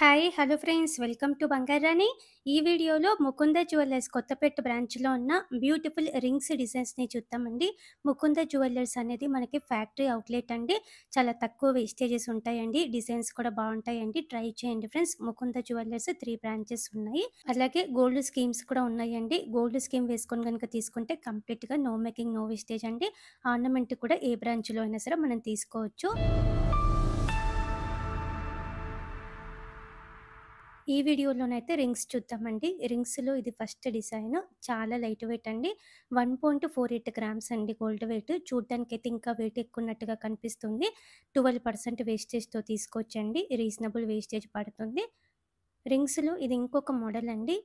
hi hello friends welcome to Bangarani ఈ వీడియోలో Mukunda jewellers Kothapeta బ్రాంచ్లో ఉన్న బ్యూటిఫుల్ రింగ్స్ డిజైన్స్ని చూద్దామండి ముకుంద జ్యువెలర్స్ అనేది మనకి ఫ్యాక్టరీ అవుట్లెట్ అండి చాలా తక్కువ వేస్టేజెస్ ఉంటాయండి డిజైన్స్ కూడా బాగుంటాయండి ట్రై చేయండి friends Mukunda jewellers three branches ఉన్నాయి అలాగే గోల్డ్ స్కీమ్స్ కూడా ఉన్నాయండి గోల్డ్ స్కీమ్ వేసుకొని కనుక తీసుకుంటే కంప్లీట్గా నో మేకింగ్ నో వేస్టేజ్ అండి ఆర్నమెంట్ కూడా ఏ బ్రాంచ్లో అయినా సరే మనం తీసుకోవచ్చు ఈ వీడియోలోనైతే రింగ్స్ చూద్దామండి రింగ్స్లో ఇది ఫస్ట్ డిజైన్ చాలా లైట్ వెయిట్ అండి one point four eight grams అండి గోల్డ్ వెయిట్ చూడడానికి అయితే ఇంకా వెయిట్ ఉన్నట్టుగా కనిపిస్తుంది ట్వెల్వ్ పర్సెంట్ వేస్టేజ్తో తీసుకోవచ్చండి రీజనబుల్ వేస్టేజ్ పడుతుంది రింగ్స్లో ఇది ఇంకొక మోడల్ అండి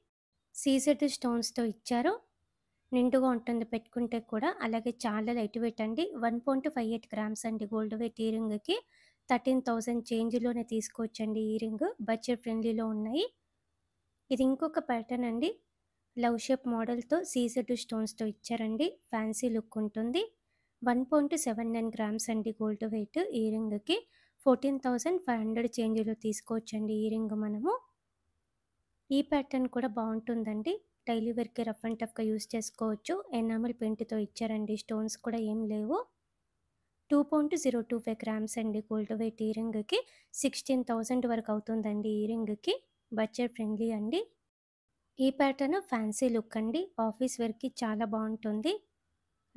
సీజెడ్ స్టోన్స్తో ఇచ్చారు నిండుగా ఉంటుంది పెట్టుకుంటే కూడా అలాగే చాలా లైట్ వెయిట్ అండి one point five eight grams అండి గోల్డ్ వెయిట్ ఈ రింగ్కి థర్టీన్ థౌజండ్ చేంజ్లోనే తీసుకోవచ్చండి ఈ రింగ్ బడ్జెట్ ఫ్రెండ్లీలో ఉన్నాయి ఇది ఇంకొక ప్యాటర్న్ అండి లవ్ షేప్ మోడల్తో సీజెడ్ స్టోన్స్తో ఇచ్చారండి ఫ్యాన్సీ లుక్ ఉంటుంది one point seven nine grams అండి గోల్డ్ వెయిట్ ఈ రింగ్కి ఫోర్టీన్ థౌజండ్ ఫైవ్ హండ్రెడ్ చేంజ్లో తీసుకోవచ్చండి ఈ రింగ్ మనము ఈ ప్యాటర్న్ కూడా బాగుంటుందండి డైలీ వర్క్ రఫ్ అండ్ టఫ్గా యూస్ చేసుకోవచ్చు ఎనామల్ పెయింట్తో ఇచ్చారండి స్టోన్స్ కూడా ఏం లేవు two point zero two five grams అండి గోల్డ్ వెయిట్ ఇయరింగ్కి సిక్స్టీన్ థౌజండ్ వరకు అవుతుందండి ఇయరింగ్కి బడ్జెట్ ఫ్రెండ్లీ అండి ఈ ప్యాటర్న్ ఫ్యాన్సీ లుక్ అండి ఆఫీస్ వేర్కి చాలా బాగుంటుంది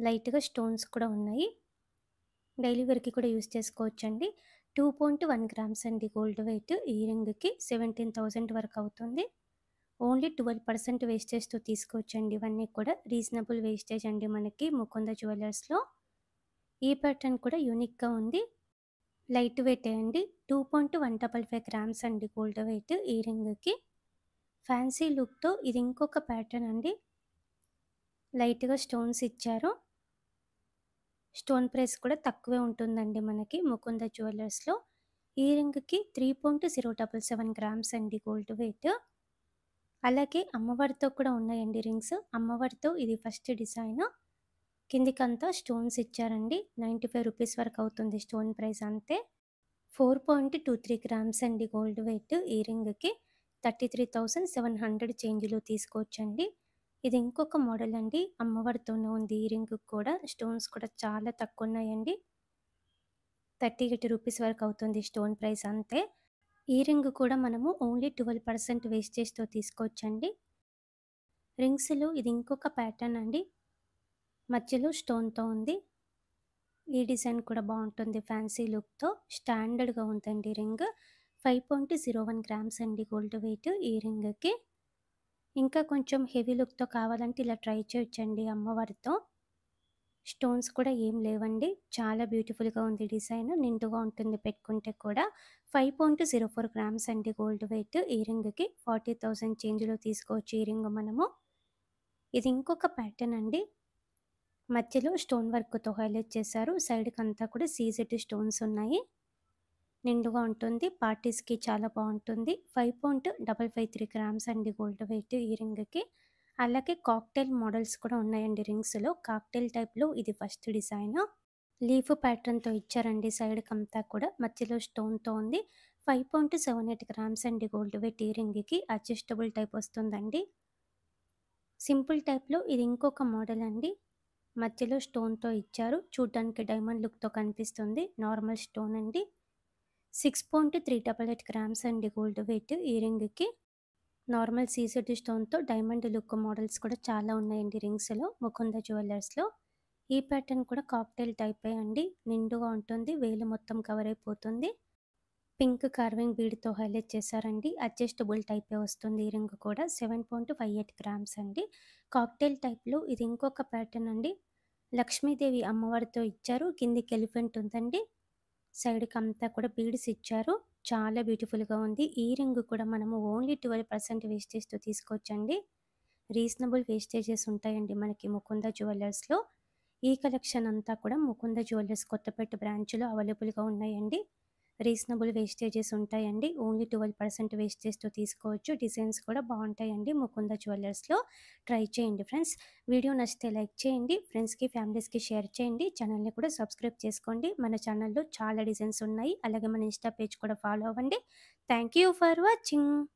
లైట్గా స్టోన్స్ కూడా ఉన్నాయి డైలీ వేర్కి కూడా యూస్ చేసుకోవచ్చండి టూ పాయింట్ వన్ గ్రామ్స్ అండి గోల్డ్ వెయిట్ ఇయరింగ్కి సెవెంటీన్ థౌజండ్ వరకు అవుతుంది ఓన్లీ ట్వెల్వ్ పర్సెంట్ వేస్టేజ్తో తీసుకోవచ్చండి ఇవన్నీ కూడా రీజనబుల్ వేస్టేజ్ అండి మనకి ముకుంద జ్యువెలర్స్లో ఈ ప్యాటర్న్ కూడా యూనిక్గా ఉంది లైట్ వెయిట్ అండి two point one double five grams అండి గోల్డ్ వెయిట్ ఈ రింగ్కి ఫ్యాన్సీ లుక్తో ఇది ఇంకొక ప్యాటర్న్ అండి లైట్గా స్టోన్స్ ఇచ్చారు స్టోన్ ప్రైస్ కూడా తక్కువే ఉంటుందండి మనకి ముకుంద జ్యువెలర్స్లో ఈ రింగ్కి three point zero double seven grams అండి గోల్డ్ వెయిట్ అలాగే అమ్మవారితో కూడా ఉన్నాయండి రింగ్స్ అమ్మవారితో ఇది ఫస్ట్ డిజైన్ కిందికంతా స్టోన్స్ ఇచ్చారండి నైంటీ ఫైవ్ రూపీస్ వరకు అవుతుంది స్టోన్ ప్రైస్ అంతే four point two three grams అండి గోల్డ్ వెయిట్ ఇయరింగ్కి thirty three thousand seven hundred చేంజ్లో తీసుకోవచ్చండి ఇది ఇంకొక మోడల్ అండి అమ్మవారితోనే ఉంది ఇయరింగ్ కూడా స్టోన్స్ కూడా చాలా తక్కువ ఉన్నాయండి థర్టీ ఎయిట్ రూపీస్ వరకు అవుతుంది స్టోన్ ప్రైస్ అంతే ఇయరింగ్ కూడా మనము ఓన్లీ ట్వెల్వ్ పర్సెంట్ వేస్టేజ్తో తీసుకోవచ్చండి రింగ్స్లో ఇది ఇంకొక ప్యాటర్న్ అండి మధ్యలో స్టోన్తో ఉంది ఈ డిజైన్ కూడా బాగుంటుంది ఫ్యాన్సీ లుక్తో స్టాండర్డ్గా ఉందండి ring five point zero one grams అండి గోల్డ్ వెయిట్ ఈ రింగ్కి ఇంకా కొంచెం హెవీ లుక్తో కావాలంటే ఇలా ట్రై చేయొచ్చండి అమ్మవారితో స్టోన్స్ కూడా ఏం లేవండి చాలా బ్యూటిఫుల్గా ఉంది డిజైన్ నిండుగా ఉంటుంది పెట్టుకుంటే కూడా five point zero four grams అండి గోల్డ్ వెయిట్ ఈ రింగ్కి ఫార్టీ థౌజండ్ చేంజ్లో తీసుకోవచ్చు ఈ రింగ్ మనము ఇది ఇంకొక ప్యాటర్న్ అండి మధ్యలో స్టోన్ వర్క్తో హైలైట్ చేశారు సైడ్కి అంతా కూడా సీజెడ్ స్టోన్స్ ఉన్నాయి నిండుగా ఉంటుంది పార్టీస్కి చాలా బాగుంటుంది five point double five three grams అండి గోల్డ్ వెయిట్ ఈ రింగ్కి అలాగే కాక్టైల్ మోడల్స్ కూడా ఉన్నాయండి రింగ్స్లో కాక్టైల్ టైప్లో ఇది ఫస్ట్ డిజైన్ లీఫ్ ప్యాటర్న్తో ఇచ్చారండి సైడ్కి అంతా కూడా మధ్యలో స్టోన్తో ఉంది five point seven eight grams అండి గోల్డ్ వెయిట్ ఈ రింగ్కి అడ్జస్టబుల్ టైప్ వస్తుందండి సింపుల్ టైప్లో ఇది ఇంకొక మోడల్ అండి మధ్యలో స్టోన్తో ఇచ్చారు చూడ్డానికి డైమండ్ లుక్తో కనిపిస్తుంది నార్మల్ స్టోన్ అండి six point three double eight grams అండి గోల్డ్ వెయిట్ ఇయరింగ్కి నార్మల్ సీసెడ్ స్టోన్తో డైమండ్ లుక్ మోడల్స్ కూడా చాలా ఉన్నాయండి రింగ్స్లో ముకుంద జ్యువెలర్స్లో ఈ ప్యాటర్న్ కూడా కాక్టైల్ టైప్ అండి నిండుగా ఉంటుంది వేలు మొత్తం కవర్ అయిపోతుంది పింక్ కార్వింగ్ బీడ్తో హైలైట్ చేశారండి అడ్జస్టబుల్ టైపే వస్తుంది ఈ రింగ్ కూడా seven point five eight grams అండి కాక్టైల్ టైప్లో ఇది ఇంకొక ప్యాటర్న్ అండి లక్ష్మీదేవి అమ్మవారితో ఇచ్చారు కిందికి ఎలిఫెంట్ ఉందండి సైడ్కి అంతా కూడా బీడ్స్ ఇచ్చారు చాలా బ్యూటిఫుల్గా ఉంది ఈ రింగ్ కూడా మనము ఓన్లీ ట్వెల్వ్ పర్సెంట్ వేస్టేజ్తో తీసుకోవచ్చండి రీజనబుల్ వేస్టేజెస్ ఉంటాయండి మనకి ముకుంద జ్యువెలర్స్లో ఈ కలెక్షన్ అంతా కూడా ముకుంద జ్యువెలర్స్ కొత్తపేట బ్రాంచ్లో అవైలబుల్గా ఉన్నాయండి రీజనబుల్ వేస్టేజెస్ ఉంటాయండి ఓన్లీ ట్వెల్వ్ పర్సెంట్ వేస్టేజ్తో తీసుకోవచ్చు డిజైన్స్ కూడా బాగుంటాయండి ముకుంద జ్యువెలర్స్లో ట్రై చేయండి ఫ్రెండ్స్ వీడియో నచ్చితే లైక్ చేయండి ఫ్రెండ్స్కి ఫ్యామిలీస్కి షేర్ చేయండి ఛానల్ని కూడా సబ్స్క్రైబ్ చేసుకోండి మన ఛానల్లో చాలా డిజైన్స్ ఉన్నాయి అలాగే మన ఇన్స్టా పేజ్ కూడా ఫాలో అవ్వండి థ్యాంక్ ఫర్ వాచింగ్